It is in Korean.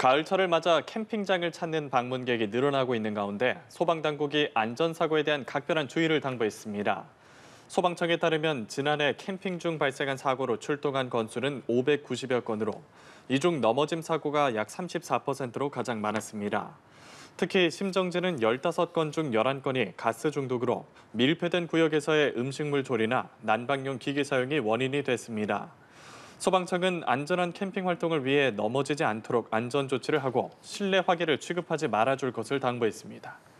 가을철을 맞아 캠핑장을 찾는 방문객이 늘어나고 있는 가운데 소방당국이 안전사고에 대한 각별한 주의를 당부했습니다. 소방청에 따르면 지난해 캠핑 중 발생한 사고로 출동한 건수는 590여 건으로 이 중 넘어짐 사고가 약 34%로 가장 많았습니다. 특히 심정지는 15건 중 11건이 가스 중독으로 밀폐된 구역에서의 음식물 조리나 난방용 기기 사용이 원인이 됐습니다. 소방청은 안전한 캠핑 활동을 위해 넘어지지 않도록 안전 조치를 하고 실내 화기를 취급하지 말아줄 것을 당부했습니다.